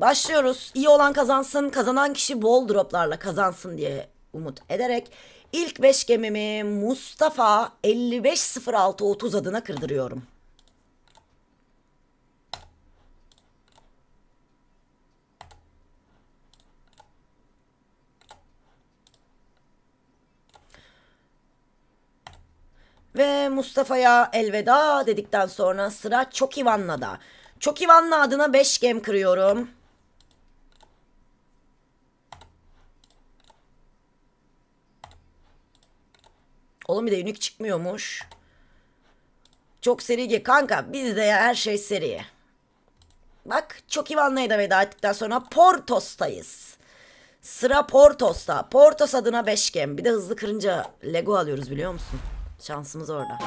Başlıyoruz. İyi olan kazansın, kazanan kişi bol droplarla kazansın diye umut ederek ilk 5 gemimi Mustafa 550630 adına kırdırıyorum. Ve Mustafa'ya elveda dedikten sonra sıra Çokivan'la da. Çokivan'la adına 5 gem kırıyorum. Oğlum bir de unik çıkmıyormuş. Çok seri kanka bizde ya her şey seri. Bak çok Ivan'la'ya da veda ettikten sonra Portos'tayız. Sıra Portos'ta. Portos adına 5 gem. Bir de hızlı kırınca Lego alıyoruz biliyor musun? Şansımız orada.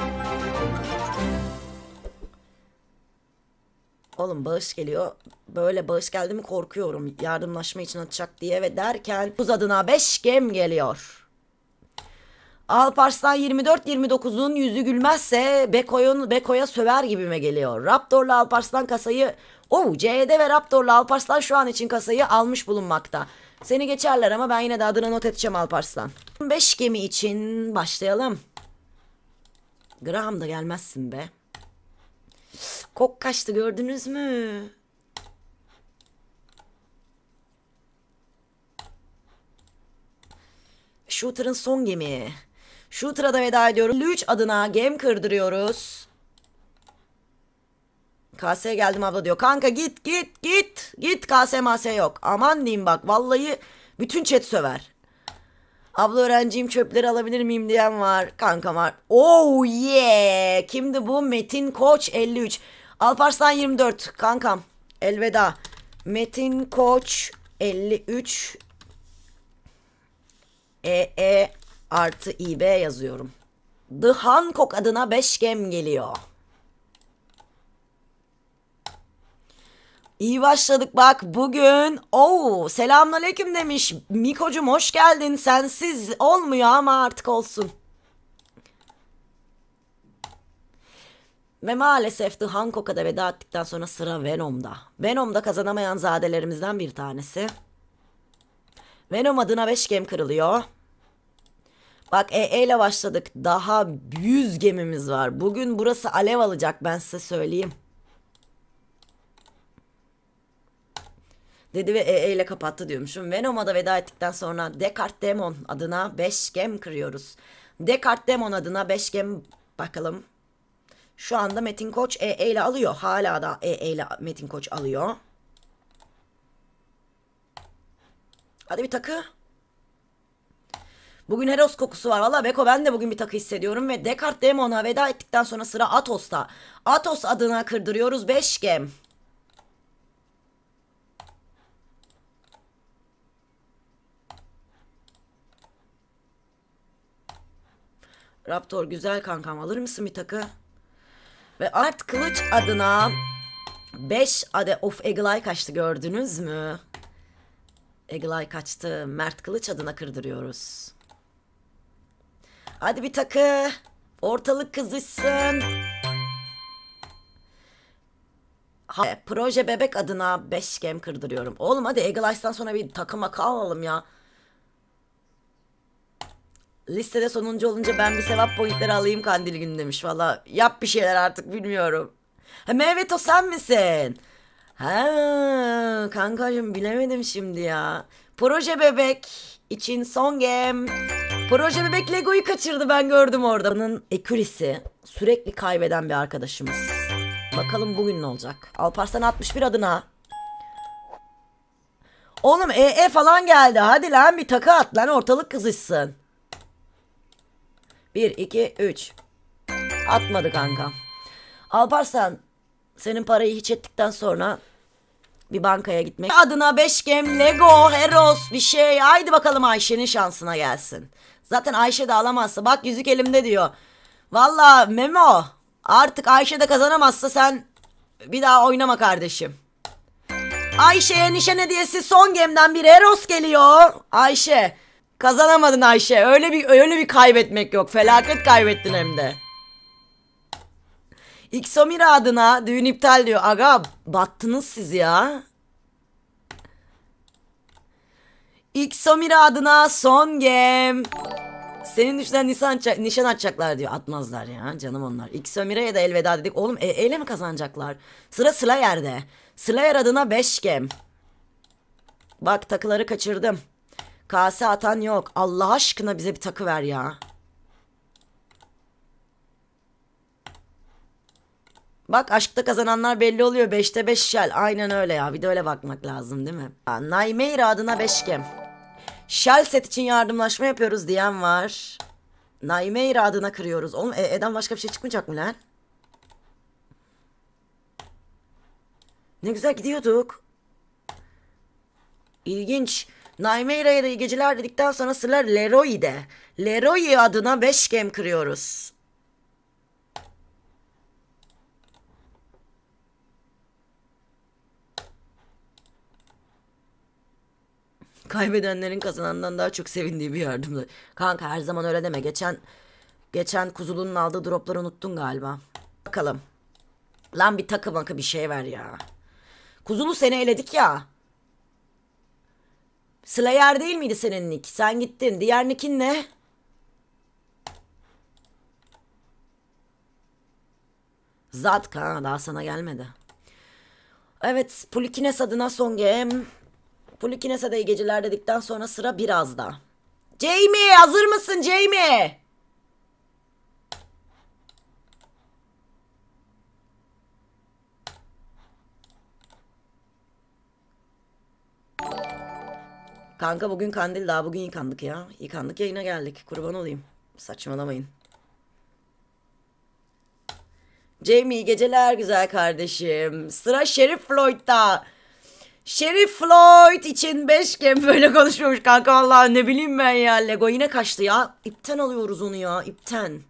Oğlum bağış geliyor. Böyle bağış geldi mi korkuyorum. Yardımlaşma için atacak diye ve derken buz adına 5 gem geliyor. Alparslan 24-29'un yüzü gülmezse Beko'yun Beko'ya söver gibi mi geliyor. Raptor'la Alparslan kasayı o CHD ve Raptor'la Alparslan şu an için kasayı almış bulunmakta. Seni geçerler ama ben yine de adını not edeceğim Alparslan. 5 gemi için başlayalım. Graham da gelmezsin be. Kok kaçtı gördünüz mü? Shooter'ın son gemi. Shooter'a da veda ediyorum. 3 adına game kırdırıyoruz. Kaseye geldim abla diyor. Kanka git git git. Git kase mase yok. Aman diyeyim bak vallahi bütün chat söver. Abla öğrenciyim çöpleri alabilir miyim diyen var. Kanka var. Oh yeah. Kimdi bu? Metin Koç 53. Alparslan 24. Kankam elveda. Metin Koç 53. E e Artı IB yazıyorum. The Hancock adına 5 gem geliyor. İyi başladık bak bugün. Oo selamünaleyküm demiş. Mikocum hoş geldin. Sensiz olmuyor ama artık olsun. Ve maalesef The Hancock'a da veda ettikten sonra sıra Venom'da. Venom'da kazanamayan zadelerimizden bir tanesi. Venom adına 5 gem kırılıyor. Bak EE ile başladık. Daha 100 gemimiz var. Bugün burası alev alacak ben size söyleyeyim. Dedi ve EE ile kapattı diyormuşum. Venom'a da veda ettikten sonra Descartes Demon adına 5 gem kırıyoruz. Descartes Demon adına 5 gem bakalım. Şu anda Metin Koç EE ile alıyor. Hala da EE ile Metin Koç alıyor. Hadi bir takı. Bugün Heros kokusu var. Valla Beko ben de bugün bir takı hissediyorum ve Descartes Demon'a veda ettikten sonra sıra Atos'ta. Atos adına kırdırıyoruz 5 gem. Raptor güzel kankam alır mısın bir takı? Ve Art Kılıç adına 5 adet of Eagle Eye kaçtı gördünüz mü? Eagle Eye kaçtı. Mert Kılıç adına kırdırıyoruz. Hadi bir takı. Ortalık kızışsın. Ha, proje bebek adına 5 gem kırdırıyorum. Oğlum hadi Eagle Eyes'tan sonra bir takıma kalalım ya. Listede sonuncu olunca ben bir sevap boyutları alayım kandil günü demiş. Valla yap bir şeyler artık bilmiyorum. Ha, Mehmet o sen misin? Ha, kankacığım bilemedim şimdi ya. Proje bebek için son game. Proje bebek Lego'yu kaçırdı ben gördüm orada. Onun ekürisi sürekli kaybeden bir arkadaşımız. Bakalım bugün ne olacak. Alparslan 61 adına. Oğlum EE e falan geldi. Hadi lan bir takı at lan ortalık kızışsın. 1, 2, 3. Atmadı kanka. Alparslan senin parayı hiç ettikten sonra bir bankaya gitmek. Adına 5 gem Lego, heroes bir şey. Haydi bakalım Ayşe'nin şansına gelsin. Zaten Ayşe de alamazsa bak yüzük elimde diyor. Valla Memo artık Ayşe de kazanamazsa sen bir daha oynama kardeşim. Ayşe'ye nişan hediyesi son gemden bir Eros geliyor. Ayşe kazanamadın Ayşe. Öyle bir öyle bir kaybetmek yok. Felaket kaybettin hem de. Xomira adına düğün iptal diyor. Aga battınız siz ya. İksomira adına son gem. Senin üstünden nisan nişan açacaklar diyor. Atmazlar ya canım onlar. İksomira'ya da elveda dedik. Oğlum e eyle mi kazanacaklar? Sıra Slayer'de. Slayer adına 5 gem. Bak takıları kaçırdım. Kase atan yok. Allah aşkına bize bir takı ver ya. Bak aşkta kazananlar belli oluyor. 5'te 5 şel. Aynen öyle ya. Bir de öyle bakmak lazım değil mi? Naimeyra adına 5 gem. Shell set için yardımlaşma yapıyoruz diyen var. Naime iradına kırıyoruz. Oğlum e, eden başka bir şey çıkmayacak mı lan? Ne güzel gidiyorduk. İlginç. Naime ile iyi geceler dedikten sonra sıra Leroy'de. Leroy adına 5 gem kırıyoruz. kaybedenlerin kazanandan daha çok sevindiği bir yardımdı. Kanka her zaman öyle deme. Geçen geçen kuzulunun aldığı dropları unuttun galiba. Bakalım. Lan bir takı akı bir şey ver ya. Kuzulu seni eledik ya. Slayer değil miydi senin nick? Sen gittin. Diğer nickin ne? Zat ha daha sana gelmedi. Evet Pulkines adına son game. Fulikines'e de iyi geceler dedikten sonra sıra birazda. Jamie hazır mısın Jamie? Kanka bugün kandil daha bugün yıkandık ya. Yıkandık yayına geldik. Kurban olayım. Saçmalamayın. Jamie geceler güzel kardeşim. Sıra Şerif Floyd'da. Şerif Floyd için 5 kez böyle konuşmamış kanka vallahi ne bileyim ben ya Lego yine kaçtı ya. ipten alıyoruz onu ya ipten.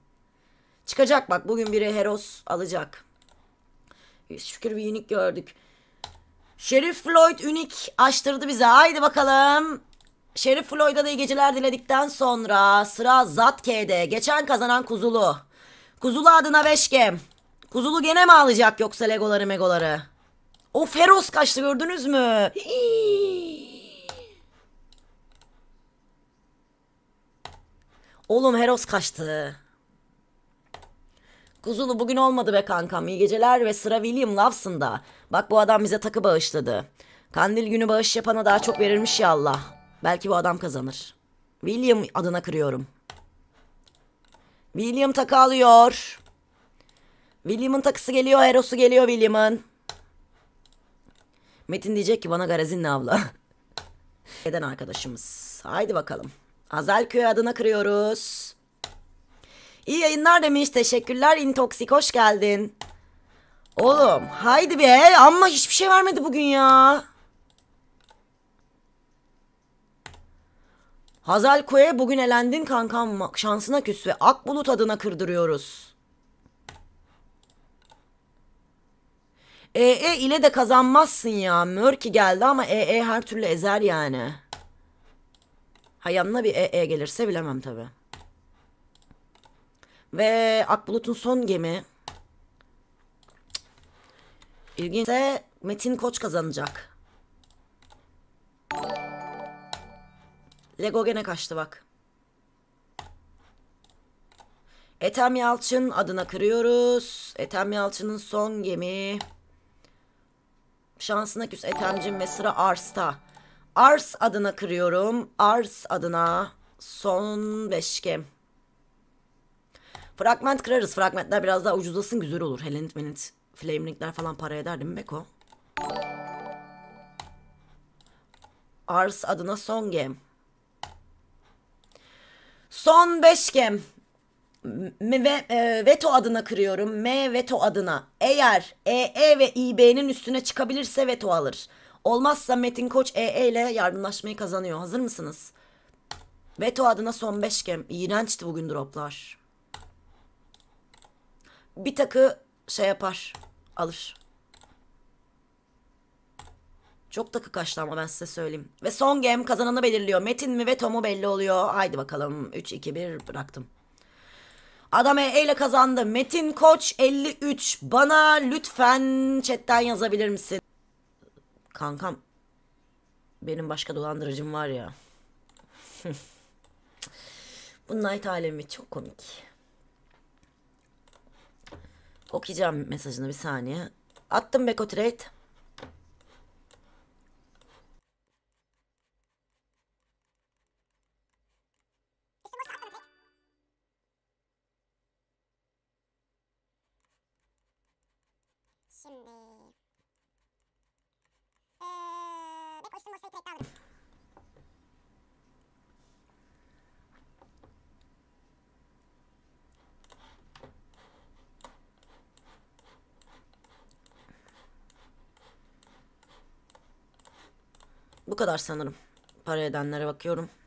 Çıkacak bak bugün biri Heros alacak. Şükür bir unik gördük. Şerif Floyd unik açtırdı bize haydi bakalım. Şerif Floyd'a da iyi geceler diledikten sonra sıra Zatke'de. Geçen kazanan Kuzulu. Kuzulu adına 5 gem. Kuzulu gene mi alacak yoksa Legoları Megoları? O Feroz kaçtı gördünüz mü? Hii. Oğlum Heroz kaçtı. Kuzulu bugün olmadı be kankam. İyi geceler ve sıra William Loveson'da. Bak bu adam bize takı bağışladı. Kandil günü bağış yapana daha çok verilmiş ya Allah. Belki bu adam kazanır. William adına kırıyorum. William takı alıyor. William'ın takısı geliyor. Herosu geliyor William'ın. Metin diyecek ki bana garazinle abla? Neden arkadaşımız? Haydi bakalım. Azelköy adına kırıyoruz. İyi yayınlar demiş. Teşekkürler Intoksik. Hoş geldin. Oğlum haydi be. Amma hiçbir şey vermedi bugün ya. Hazel Koye bugün elendin kankam şansına küs ve Akbulut adına kırdırıyoruz. EE ile de kazanmazsın ya. Mörki geldi ama EE her türlü ezer yani. Ha bir EE gelirse bilemem tabi. Ve Akbulut'un son gemi. İlginçse Metin Koç kazanacak. Lego gene kaçtı bak. Etem Yalçın adına kırıyoruz. Etem Yalçın'ın son gemi. Şansına küs etemcim ve sıra Ars'ta. Ars adına kırıyorum. Ars adına son beşkim. Fragment kırarız. Fragmentler biraz daha ucuzlasın güzel olur. Helenit menit. Flamelingler falan para eder değil mi Beko? Ars adına son gem. Son beş gem ve e, veto adına kırıyorum. M veto adına. Eğer EE ve İB'nin üstüne çıkabilirse veto alır. Olmazsa Metin Koç EE ile yardımlaşmayı kazanıyor. Hazır mısınız? Veto adına son 5 kem. İğrençti bugün droplar. Bir takı şey yapar. Alır. Çok takı kaçtı ama ben size söyleyeyim. Ve son gem kazananı belirliyor. Metin mi veto mu belli oluyor. Haydi bakalım. 3-2-1 bıraktım. Adam e ile kazandı. Metin Koç 53. Bana lütfen chatten yazabilir misin? Kankam benim başka dolandırıcım var ya. Bu Night alemi çok komik. Okuyacağım mesajını bir saniye. Attım Beko Trade. Şimdi. Ee, ve koştum boşta tekrar aldım. Bu kadar sanırım. Para edenlere bakıyorum.